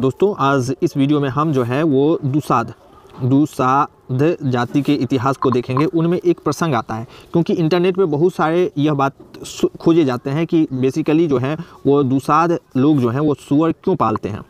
दोस्तों आज इस वीडियो में हम जो है वो दुसाध दुसाध जाति के इतिहास को देखेंगे उनमें एक प्रसंग आता है क्योंकि इंटरनेट पे बहुत सारे यह बात खोजे जाते हैं कि बेसिकली जो है वो दुसाध लोग जो हैं वो सुअर क्यों पालते हैं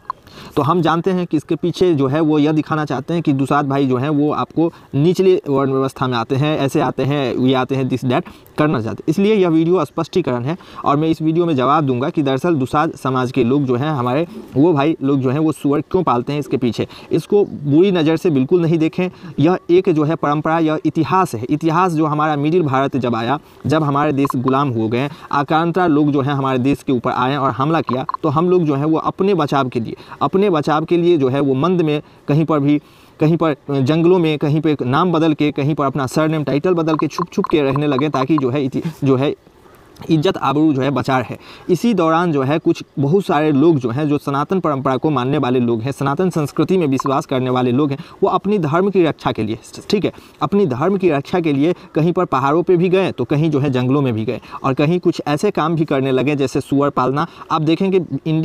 तो हम जानते हैं कि इसके पीछे जो है वो यह दिखाना चाहते हैं कि दुसाद भाई जो है वो आपको निचले वर्ण व्यवस्था में आते हैं ऐसे आते हैं ये आते हैं दिस डैट करना चाहते हैं इसलिए यह वीडियो स्पष्टीकरण है और मैं इस वीडियो में जवाब दूंगा कि दरअसल दुसाद समाज के लोग जो हैं हमारे वो भाई लोग जो हैं वो सुअर क्यों पालते हैं इसके पीछे इसको बुरी नज़र से बिल्कुल नहीं देखें यह एक जो है परंपरा यह इतिहास है इतिहास जो हमारा मिडिल भारत जब आया जब हमारे देश गुलाम हो गए आकांतरा लोग जो है हमारे देश के ऊपर आए और हमला किया तो हम लोग जो है वो अपने बचाव के लिए अपने बचाव के लिए जो है वो मंद में कहीं पर भी कहीं पर जंगलों में कहीं पर नाम बदल के कहीं पर अपना सरनेम टाइटल बदल के छुप छुप के रहने लगे ताकि जो है जो है इज्जत आबरू जो है बचा है इसी दौरान जो है कुछ बहुत सारे लोग जो हैं जो सनातन परंपरा को मानने वाले लोग हैं सनातन संस्कृति में विश्वास करने वाले लोग हैं वो अपनी धर्म की रक्षा के लिए ठीक है अपनी धर्म की रक्षा के लिए कहीं पर पहाड़ों पर भी गए तो कहीं जो है जंगलों में भी गए और कहीं कुछ ऐसे काम भी करने लगे जैसे सुअर पालना आप देखेंगे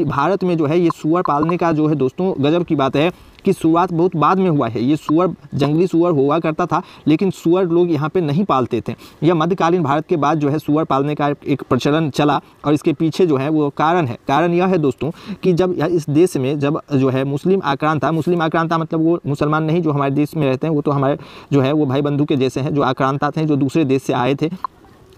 भारत में जो है ये सुअर पालने का जो है दोस्तों गजब की बात है की शुरुआत बहुत बाद में हुआ है ये सुअर जंगली सुअर हुआ करता था लेकिन सुअर लोग यहाँ पर नहीं पालते थे यह मध्यकालीन भारत के बाद जो है सुअर पालने का एक प्रचलन चला और इसके पीछे जो है वो कारण है कारण यह है दोस्तों कि जब इस देश में जब जो है मुस्लिम आक्रांता मुस्लिम आक्रांता मतलब वो मुसलमान नहीं जो हमारे देश में रहते हैं वो तो हमारे जो है वो भाई बंधु के जैसे हैं जो आक्रांता थे जो दूसरे देश से आए थे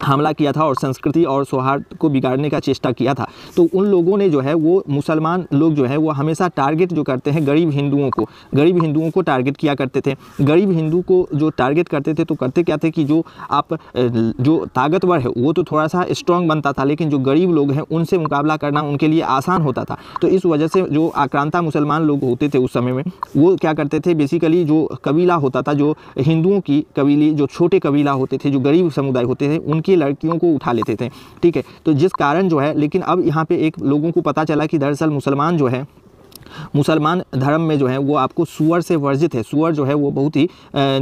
हमला किया था और संस्कृति और सौहार्द को बिगाड़ने का चेष्टा किया था तो उन लोगों ने जो है वो मुसलमान लोग जो है वो हमेशा टारगेट जो करते हैं गरीब हिंदुओं को गरीब हिंदुओं को टारगेट किया करते थे गरीब हिंदू को जो टारगेट करते थे तो करते क्या थे कि जो आप जो ताकतवर है वो तो थोड़ा सा स्ट्रांग बनता था लेकिन जो गरीब लोग हैं उनसे मुकाबला करना उनके लिए आसान होता था तो इस वजह से जो आक्रांता मुसलमान लोग होते थे उस समय में वो क्या करते थे बेसिकली जो कबीला होता था जो हिंदुओं की कबीले जो छोटे कबीला होते थे जो गरीब समुदाय होते थे उन की लड़कियों को उठा लेते थे ठीक है तो जिस कारण जो है लेकिन अब यहाँ पे एक लोगों को पता चला कि दरअसल मुसलमान जो है मुसलमान धर्म में जो है वो आपको सुअर से वर्जित है सुअर जो है वो बहुत ही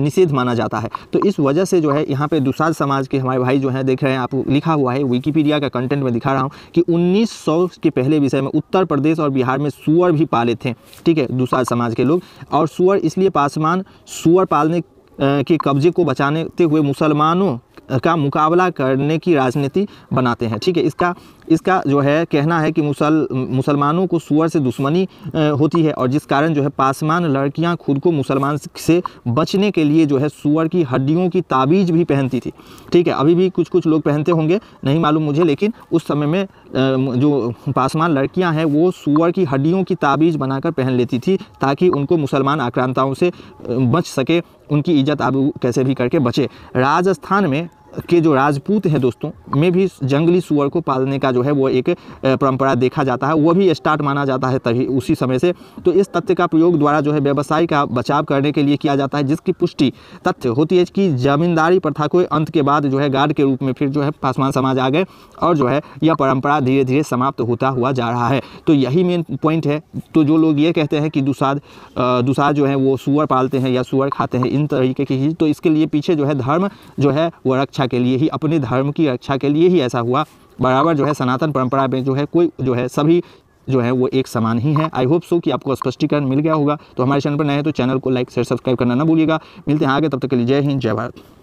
निषेध माना जाता है तो इस वजह से जो है यहाँ पे दुसाध समाज के हमारे भाई जो है देख रहे हैं आप लिखा हुआ है विकीपीडिया का कंटेंट में दिखा रहा हूँ कि 1900 के पहले विषय में उत्तर प्रदेश और बिहार में सुअर भी पाले थे ठीक है दुसाध समाज के लोग और सुअर इसलिए पासमान सुअर पालने के कब्जे को बचाने हुए मुसलमानों का मुकाबला करने की राजनीति बनाते हैं ठीक है इसका इसका जो है कहना है कि मुसल मुसलमानों को सुअर से दुश्मनी होती है और जिस कारण जो है पासमान लड़कियां खुद को मुसलमान से बचने के लिए जो है सुअर की हड्डियों की ताबीज भी पहनती थी ठीक है अभी भी कुछ कुछ लोग पहनते होंगे नहीं मालूम मुझे लेकिन उस समय में जो पासमान लड़कियाँ हैं वो सुअर की हड्डियों की ताबीज बनाकर पहन लेती थी ताकि उनको मुसलमान आक्रांताओं से बच सके उनकी इज्जत आप कैसे भी करके बचे राजस्थान में के जो राजपूत हैं दोस्तों में भी जंगली सुअर को पालने का जो है वो एक परंपरा देखा जाता है वो भी स्टार्ट माना जाता है तभी उसी समय से तो इस तथ्य का प्रयोग द्वारा जो है व्यवसाय का बचाव करने के लिए किया जाता है जिसकी पुष्टि तथ्य होती है कि जमींदारी प्रथा को अंत के बाद जो है गार्ड के रूप में फिर जो है पासवान समाज आ गए और जो है यह परंपरा धीरे धीरे समाप्त होता हुआ जा रहा है तो यही मेन पॉइंट है तो जो लोग ये कहते हैं कि दुसाद दुसाद जो है वो सुअर पालते हैं या सुअर खाते हैं इन तरीके की तो इसके लिए पीछे जो है धर्म जो है वो रक्षा रक्षा के लिए ही अपने धर्म की रक्षा के लिए ही ऐसा हुआ बराबर जो है सनातन परंपरा में जो है कोई जो है सभी जो है वो एक समान ही है आई होप सो कि आपको स्पष्टीकरण मिल गया होगा तो हमारे चैनल पर नए हैं तो चैनल को लाइक शेयर सब्सक्राइब करना ना भूलिएगा मिलते हैं आगे तब तक के लिए जय हिंद जय भारत